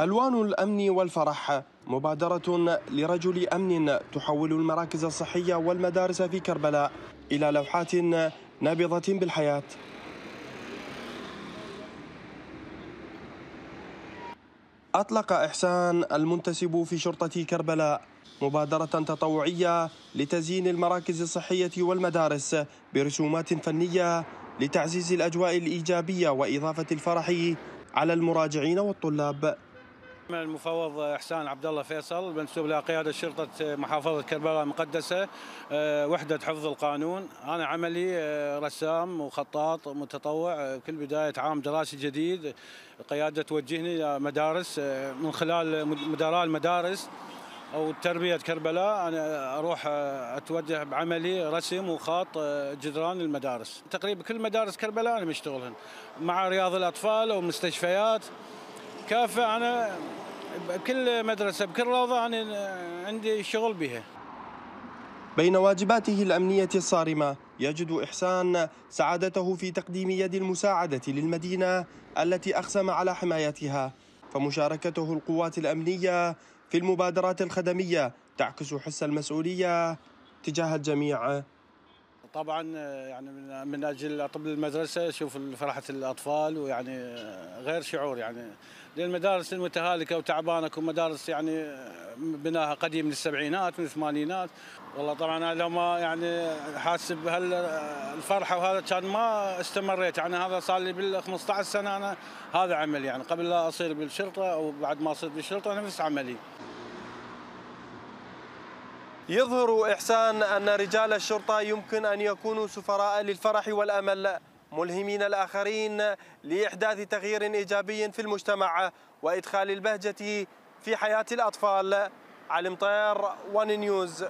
ألوان الأمن والفرح مبادرة لرجل أمن تحول المراكز الصحية والمدارس في كربلاء إلى لوحات نابضة بالحياة أطلق إحسان المنتسب في شرطة كربلاء مبادرة تطوعية لتزيين المراكز الصحية والمدارس برسومات فنية لتعزيز الأجواء الإيجابية وإضافة الفرح على المراجعين والطلاب من المفوض احسان عبد الله فيصل منسوب لقياده شرطه محافظه كربلاء المقدسه آه، وحده حفظ القانون انا عملي آه، رسام وخطاط متطوع آه، كل بدايه عام دراسي جديد قياده توجهني الى مدارس من خلال مدراء المدارس او تربيه كربلاء انا اروح اتوجه بعملي رسم وخط جدران المدارس تقريبا كل مدارس كربلاء انا مشتغلهن مع رياض الاطفال ومستشفيات كافة أنا بكل مدرسة بكل روضة أنا عندي شغل بها بين واجباته الأمنية الصارمة يجد إحسان سعادته في تقديم يد المساعدة للمدينة التي أقسم على حمايتها فمشاركته القوات الأمنية في المبادرات الخدمية تعكس حس المسؤولية تجاه الجميع طبعا يعني من, اجل طب المدرسه شوف فرحه الاطفال ويعني غير شعور يعني للمدارس المتهالكه وتعبانه كل مدارس يعني بناها قديم من السبعينات من الثمانينات والله طبعا انا لو ما يعني حاسب هالفرحه وهذا كان ما استمريت يعني هذا صار لي بال 15 سنه انا هذا عملي يعني قبل لا اصير بالشرطه او بعد ما اصير بالشرطه نفس عملي يظهر إحسان أن رجال الشرطة يمكن أن يكونوا سفراء للفرح والأمل ملهمين الآخرين لإحداث تغيير إيجابي في المجتمع وإدخال البهجة في حياة الأطفال علي مطير ون نيوز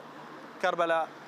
كربلاء